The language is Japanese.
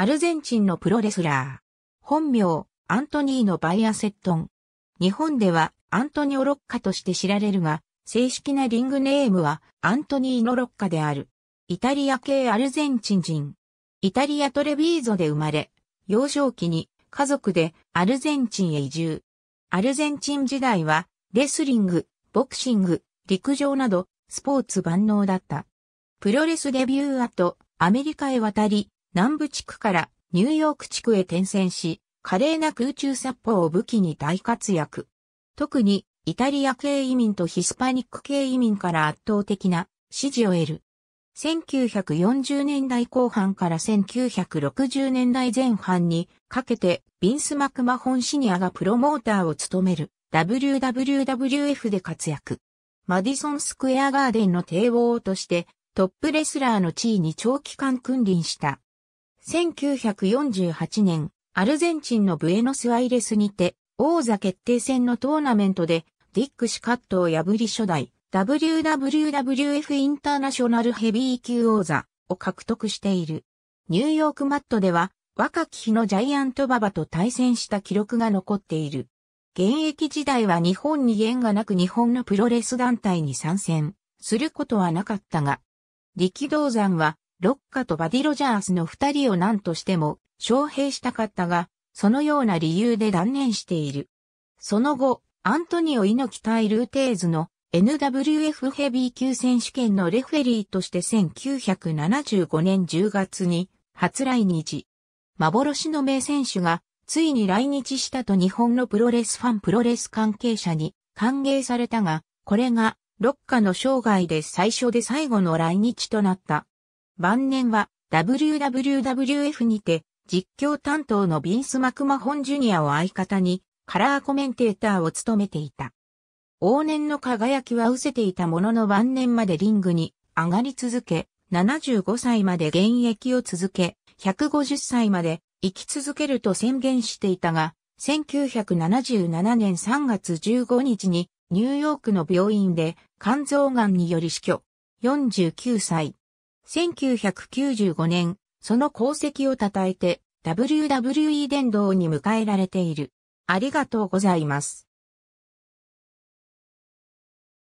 アルゼンチンのプロレスラー。本名、アントニーのバイアセットン。日本ではアントニオ・ロッカとして知られるが、正式なリングネームはアントニーノ・ロッカである。イタリア系アルゼンチン人。イタリア・トレビーゾで生まれ、幼少期に家族でアルゼンチンへ移住。アルゼンチン時代はレスリング、ボクシング、陸上などスポーツ万能だった。プロレスデビュー後、アメリカへ渡り、南部地区からニューヨーク地区へ転戦し、華麗な空中殺法を武器に大活躍。特にイタリア系移民とヒスパニック系移民から圧倒的な支持を得る。1940年代後半から1960年代前半にかけてビンス・マクマホンシニアがプロモーターを務める WWWF で活躍。マディソン・スクエア・ガーデンの帝王としてトップレスラーの地位に長期間君臨した。1948年、アルゼンチンのブエノスアイレスにて、王座決定戦のトーナメントで、ディック・シカットを破り初代、WWF インターナショナルヘビー級王座を獲得している。ニューヨークマットでは、若き日のジャイアントババと対戦した記録が残っている。現役時代は日本に縁がなく日本のプロレス団体に参戦することはなかったが、力道山はロッカとバディ・ロジャースの二人を何としても招聘したかったが、そのような理由で断念している。その後、アントニオ猪木対ルーテーズの NWF ヘビー級選手権のレフェリーとして1975年10月に初来日。幻の名選手がついに来日したと日本のプロレスファンプロレス関係者に歓迎されたが、これがロッカの生涯で最初で最後の来日となった。晩年は WWWF にて実況担当のビンス・マクマホン・ジュニアを相方にカラーコメンテーターを務めていた。往年の輝きは失せていたものの晩年までリングに上がり続け、75歳まで現役を続け、150歳まで生き続けると宣言していたが、1977年3月15日にニューヨークの病院で肝臓癌により死去。49歳。1995年、その功績を称えて、WWE 殿堂に迎えられている。ありがとうございます。